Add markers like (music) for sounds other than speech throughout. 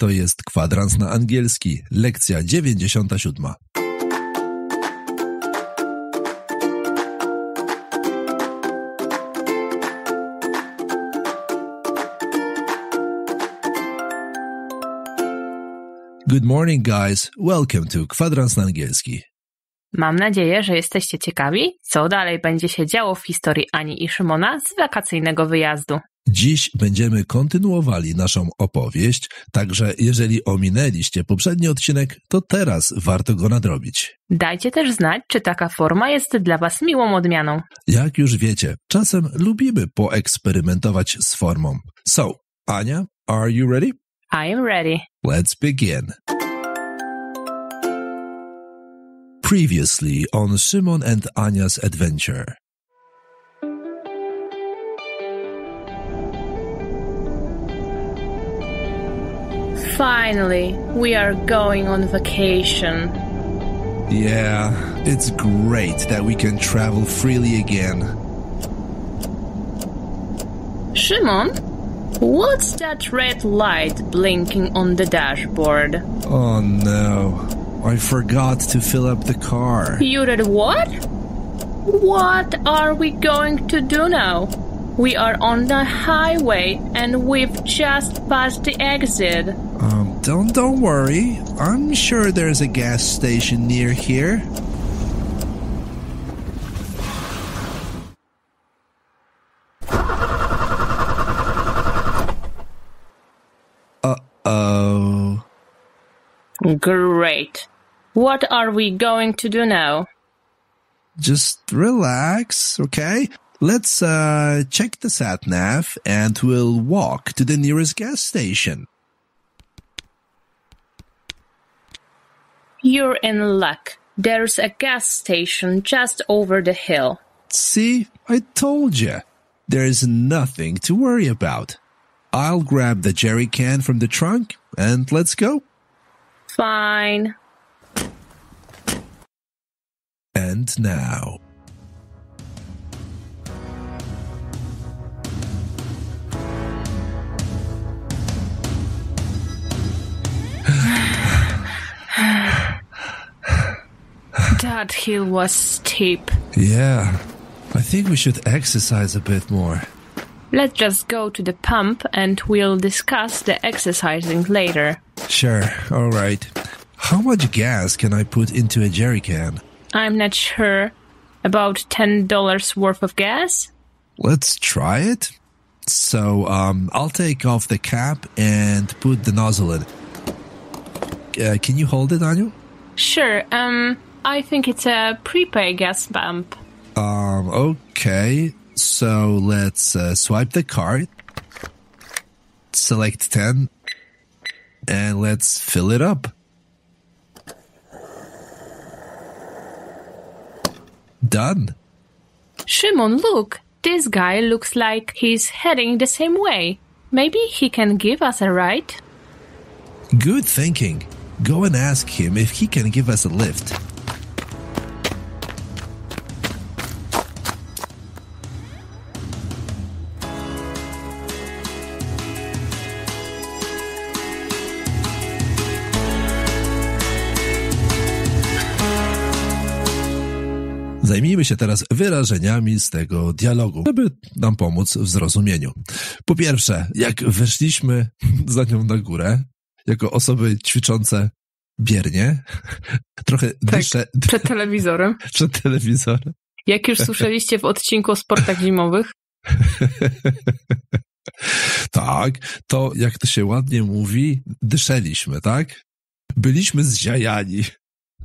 To jest kwadrans na angielski, lekcja 97. Good morning, guys. Welcome to Kwadrans na angielski. Mam nadzieję, że jesteście ciekawi, co dalej będzie się działo w historii Ani i Szymona z wakacyjnego wyjazdu. Dziś będziemy kontynuowali naszą opowieść, także jeżeli ominęliście poprzedni odcinek, to teraz warto go nadrobić. Dajcie też znać, czy taka forma jest dla Was miłą odmianą. Jak już wiecie, czasem lubimy poeksperymentować z formą. So, Ania, are you ready? I am ready. Let's begin. Previously on Simon and Anya's Adventure. Finally, we are going on vacation. Yeah, it's great that we can travel freely again. Shimon, what's that red light blinking on the dashboard? Oh no, I forgot to fill up the car. You did what? What are we going to do now? We are on the highway and we've just passed the exit. Um, don't don't worry. I'm sure there's a gas station near here. Uh-oh. Great. What are we going to do now? Just relax, okay? Let's uh, check the sat nav and we'll walk to the nearest gas station. You're in luck. There's a gas station just over the hill. See, I told you. There's nothing to worry about. I'll grab the jerry can from the trunk and let's go. Fine. And now. that hill was steep. Yeah. I think we should exercise a bit more. Let's just go to the pump and we'll discuss the exercising later. Sure, alright. How much gas can I put into a jerry can? I'm not sure. About $10 worth of gas? Let's try it. So, um, I'll take off the cap and put the nozzle in. Uh, can you hold it, Anu? Sure. Um, I think it's a prepay gas pump. Um, okay. So let's uh, swipe the card, select 10, and let's fill it up. Done. Shimon, look, this guy looks like he's heading the same way. Maybe he can give us a ride? Good thinking. Go and ask him if he can give us a lift. Zajmijmy się teraz wyrażeniami z tego dialogu, żeby nam pomóc w zrozumieniu. Po pierwsze, jak weszliśmy (laughs) za nią na górę, jako osoby ćwiczące biernie, (laughs) trochę tak, (laughs) przed telewizorem. Przed telewizorem. Jak już słyszeliście w odcinku o sportach zimowych. tak, to jak to się ładnie mówi, dyszeliśmy, tak? Byliśmy zziajani.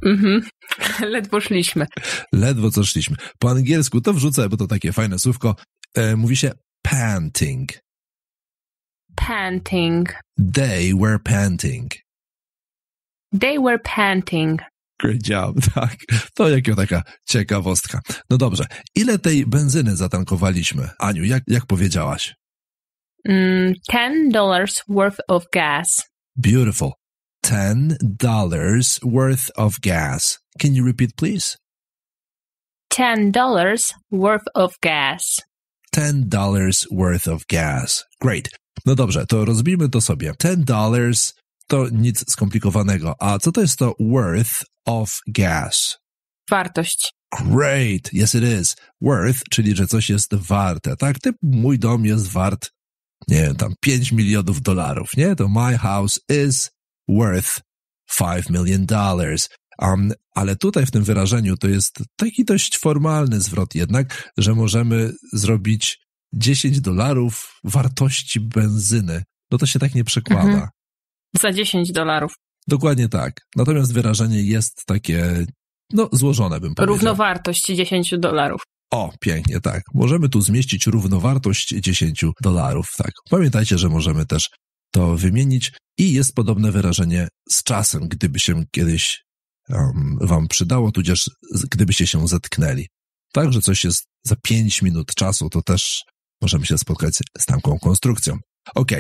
Mhm. (laughs) Ledwo szliśmy. Ledwo co szliśmy. Po angielsku to wrzucę, bo to takie fajne słówko. E, mówi się panting. Panting. They were panting. They were panting. Great job, (laughs) tak. To jaka taka ciekawostka. No dobrze, ile tej benzyny zatankowaliśmy? Aniu, jak, jak powiedziałaś? Mm, ten dollars worth of gas. Beautiful ten dollars worth of gas. Can you repeat, please? Ten dollars worth of gas. Ten dollars worth of gas. Great. No dobrze, to rozbijmy to sobie. Ten dollars to nic skomplikowanego. A co to jest to worth of gas? Wartość. Great, yes it is. Worth, czyli że coś jest warte, tak? Typ mój dom jest wart, nie wiem, tam 5 milionów dolarów, nie? To my house is worth 5 million dollars. Um, ale tutaj w tym wyrażeniu to jest taki dość formalny zwrot jednak, że możemy zrobić 10 dolarów wartości benzyny. No to się tak nie przekłada. Mhm. Za 10 dolarów. Dokładnie tak. Natomiast wyrażenie jest takie, no, złożone bym powiedział. Równowartość 10 dolarów. O, pięknie, tak. Możemy tu zmieścić równowartość 10 dolarów, tak. Pamiętajcie, że możemy też to wymienić. I jest podobne wyrażenie z czasem, gdyby się kiedyś um, wam przydało, tudzież gdybyście się zetknęli. Także coś jest za 5 minut czasu, to też możemy się spotkać z taką konstrukcją. Ok.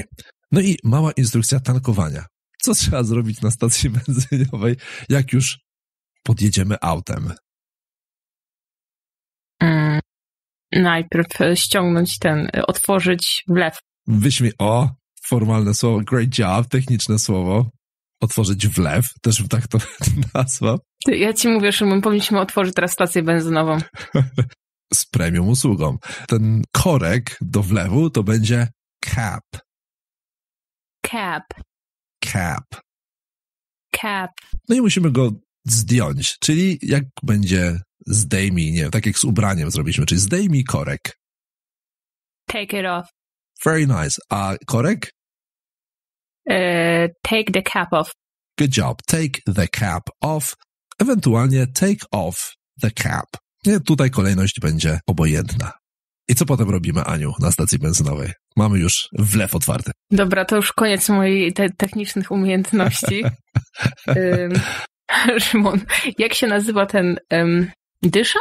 No i mała instrukcja tankowania. Co trzeba zrobić na stacji (laughs) benzynowej, jak już podjedziemy autem? Mm, najpierw ściągnąć ten, otworzyć wlew. Wyśmie, o, formalne słowo, great job, techniczne słowo. Otworzyć wlew, też tak to (laughs) nazwa. Ja ci mówię, że my powinniśmy otworzyć teraz stację benzynową. (laughs) Z premium usługą. Ten korek do wlewu to będzie cap. Cap. Cap. Cap. No i musimy go zdjąć, czyli jak będzie zdejmij, nie tak jak z ubraniem zrobiliśmy, czyli zdejmij korek. Take it off. Very nice. A uh, korek? Uh, take the cap off. Good job. Take the cap off. Ewentualnie take off the cap. Nie, tutaj kolejność będzie obojętna. I co potem robimy, Aniu, na stacji benzynowej? Mamy już wlew otwarty. Dobra, to już koniec moich te technicznych umiejętności. um, (laughs) (laughs) Szymon, jak się nazywa ten um, dysza?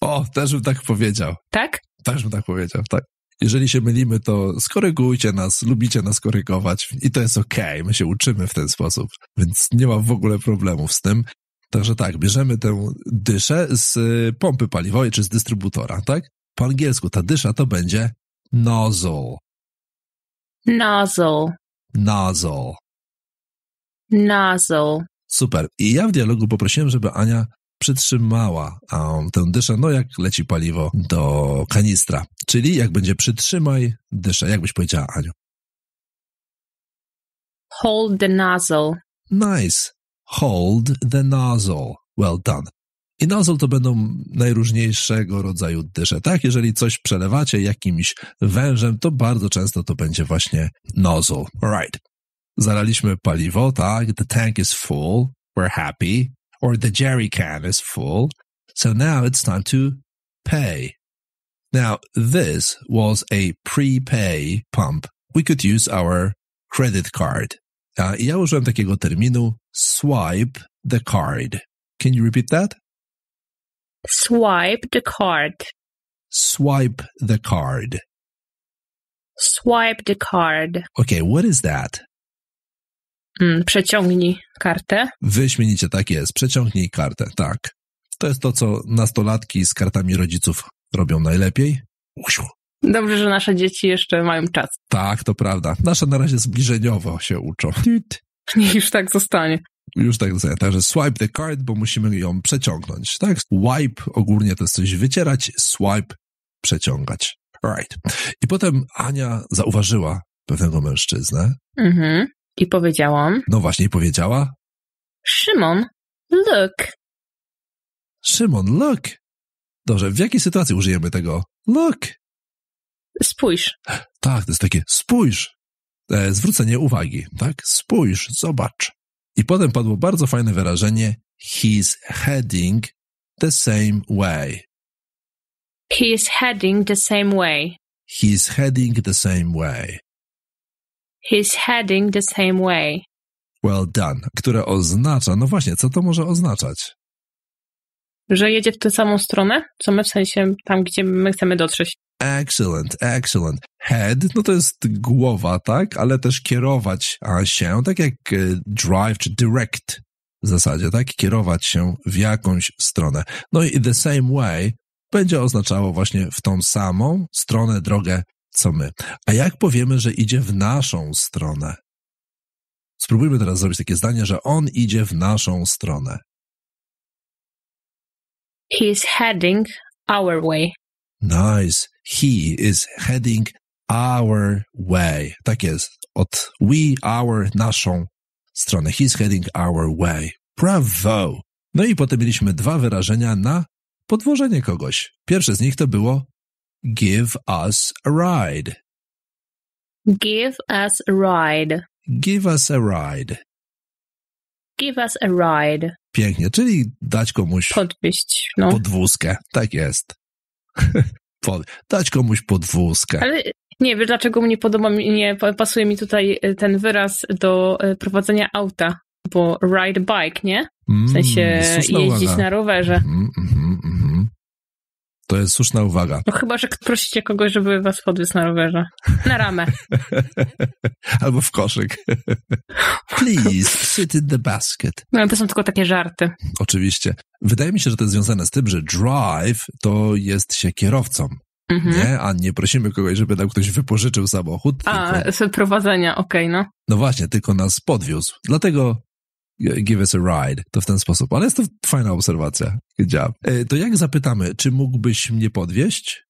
O, też bym tak powiedział. Tak? Też bym tak powiedział, tak. Jeżeli się mylimy, to skorygujcie nas, lubicie nas korygować i to jest okej, my się uczymy w ten sposób, więc nie ma w ogóle problemów z tym. Także tak, bierzemy tę dyszę z y, pompy paliwowej czy z dystrybutora, tak? Po angielsku ta dysza to będzie nozzle. Nozzle. Nozzle. Nozzle. Super. I ja w dialogu poprosiłem, żeby Ania przytrzymała um, tę dyszę, no jak leci paliwo do kanistra. Czyli jak będzie przytrzymaj dyszę, jakbyś powiedziała Aniu. Hold the nozzle. Nice. Hold the nozzle. Well done. I nozzle to będą najróżniejszego rodzaju dysze, tak? Jeżeli coś przelewacie jakimś wężem, to bardzo często to będzie właśnie nozzle. Right. zaraliśmy paliwo, tak? The tank is full. We're happy. or the jerry can is full. So now it's time to pay. Now, this was a prepay pump. We could use our credit card. Uh, ja użyłem takiego terminu swipe the card. Can you repeat that? Swipe the card. Swipe the card. Swipe the card. Okay, what is that? Mm, przeciągnij kartę. Wyśmienicie, tak jest. Przeciągnij kartę, tak. To jest to, co nastolatki z kartami rodziców robią najlepiej. Usiu. Dobrze, że nasze dzieci jeszcze mają czas. Tak, to prawda. Nasze na razie zbliżeniowo się uczą. (laughs) Niech już tak zostanie. Już tak zostanie. Także swipe the card, bo musimy ją przeciągnąć. Tak? Wipe ogólnie to jest coś wycierać, swipe przeciągać. Right. I potem Ania zauważyła pewnego mężczyznę, mhm. I powiedziałam. No właśnie, powiedziała. Szymon, look. Szymon, look. Dobrze, w jakiej sytuacji użyjemy tego? Look. Spójrz. Tak, to jest takie spójrz. E, zwrócenie uwagi, tak? Spójrz, zobacz. I potem padło bardzo fajne wyrażenie he's heading the same way. He's heading the same way. He's heading the same way. He's heading the same way. Well done, które oznacza, no właśnie, co to może oznaczać? Że jedzie w tę samą stronę, co my w sensie tam, gdzie my chcemy dotrzeć. Excellent, excellent. Head, no to jest głowa, tak? Ale też kierować się, tak jak e, drive czy direct w zasadzie, tak? Kierować się w jakąś stronę. No i the same way będzie oznaczało właśnie w tą samą stronę, drogę, co my. A jak powiemy, że idzie w naszą stronę? Spróbujmy teraz zrobić takie zdanie, że on idzie w naszą stronę. He is heading our way. Nice. He is heading our way. Tak jest. Od we, our, naszą stronę. He's heading our way. Bravo! No i potem mieliśmy dwa wyrażenia na podwożenie kogoś. Pierwsze z nich to było Give us a ride. Give us a ride. Give us a ride. Give us a ride. Pięknie, czyli dać komuś podwieźć, no. podwózkę. Tak jest. (laughs) dać komuś podwózkę. Ale nie wiem, dlaczego mnie podoba, nie pasuje mi tutaj y, ten wyraz do y, prowadzenia auta, bo ride bike, nie? W mm, sensie jeździć na rowerze. Mm, mm, to jest słuszna uwaga. No chyba, że prosicie kogoś, żeby was podwiózł na rowerze. Na ramę. (laughs) Albo w koszyk. (laughs) Please, sit in the basket. No to są tylko takie żarty. Oczywiście. Wydaje mi się, że to jest związane z tym, że drive to jest się kierowcą. Mhm. Nie, a nie prosimy kogoś, żeby nam ktoś wypożyczył samochód. A, tylko... prowadzenia, okej, okay, no. No właśnie, tylko nas podwiózł. Dlatego give us a ride. To w ten sposób. Ale jest to fajna obserwacja. Good job. E, to jak zapytamy, czy mógłbyś mnie podwieźć?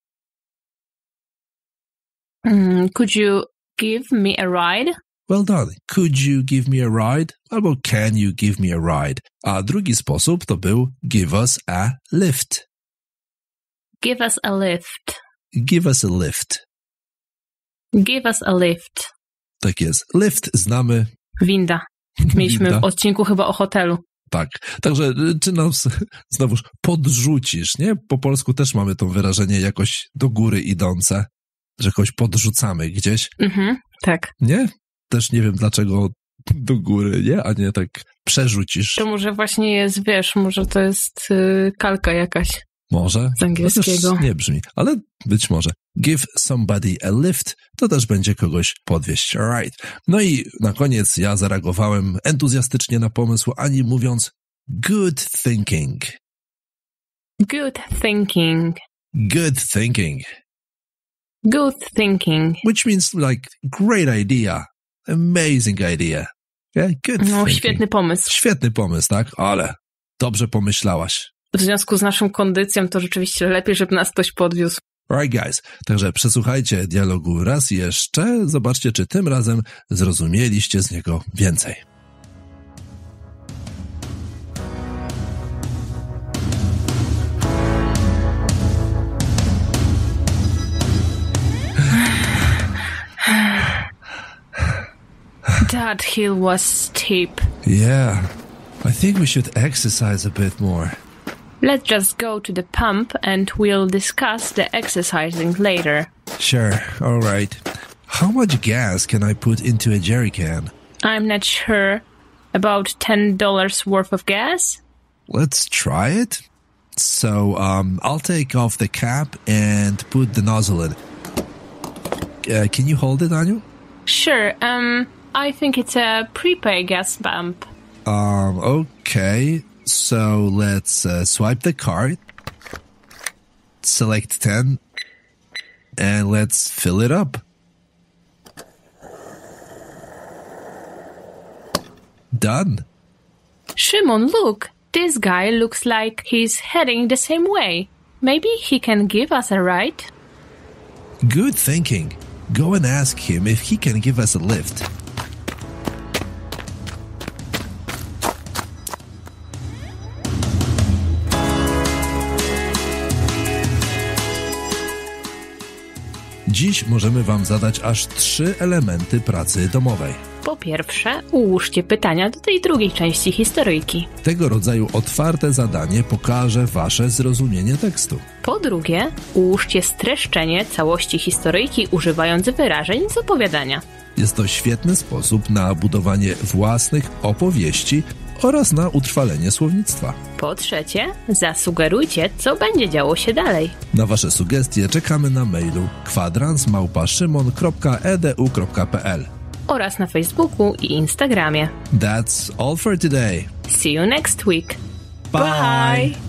Mm, could you give me a ride? Well done. Could you give me a ride? Albo can you give me a ride? A drugi sposób to był give us a lift. Give us a lift. Give us a lift. Give us a lift. Tak jest. Lift znamy. Winda jak mieliśmy w odcinku chyba o hotelu. Tak. Także y, czy nam znowuż podrzucisz, nie? Po polsku też mamy to wyrażenie jakoś do góry idące, że kogoś podrzucamy gdzieś. Mhm, tak. Nie? Też nie wiem dlaczego do góry, nie? A nie tak przerzucisz. To może właśnie jest, wiesz, może to jest yy, kalka jakaś. Może. Z angielskiego. No, nie brzmi, ale być może. Give somebody a lift to też będzie kogoś podwieźć. Alright. No i na koniec ja zareagowałem entuzjastycznie na pomysł Ani mówiąc good thinking. Good thinking. Good thinking. Good thinking. Which means like great idea. Amazing idea. Yeah, good. No, thinking. świetny pomysł. Świetny pomysł, tak? Ale dobrze pomyślałaś w związku z naszą kondycją, to rzeczywiście lepiej, żeby nas ktoś podwiózł. Right guys, także przesłuchajcie dialogu raz jeszcze, zobaczcie czy tym razem zrozumieliście z niego więcej. That hill was steep. Yeah, I think we should exercise a bit more. Let's just go to the pump and we'll discuss the exercising later. Sure, alright. How much gas can I put into a jerry can? I'm not sure. About $10 worth of gas? Let's try it. So, um, I'll take off the cap and put the nozzle in. Uh, can you hold it, Anu? Sure. Um, I think it's a prepaid gas pump. Um, okay. So let's uh, swipe the card, select 10, and let's fill it up. Done. Shimon, look, this guy looks like he's heading the same way. Maybe he can give us a ride. Good thinking. Go and ask him if he can give us a lift. Dziś możemy Wam zadać aż trzy elementy pracy domowej. Po pierwsze, ułóżcie pytania do tej drugiej części historyjki. Tego rodzaju otwarte zadanie pokaże Wasze zrozumienie tekstu. Po drugie, ułóżcie streszczenie całości historyjki używając wyrażeń z opowiadania. Jest to świetny sposób na budowanie własnych opowieści oraz na utrwalenie słownictwa. Po trzecie, zasugerujcie, co będzie działo się dalej. Na Wasze sugestie czekamy na mailu kwadransmałpaszymon.edu.pl oraz na Facebooku i Instagramie. That's all for today. See you next week. Bye. Bye.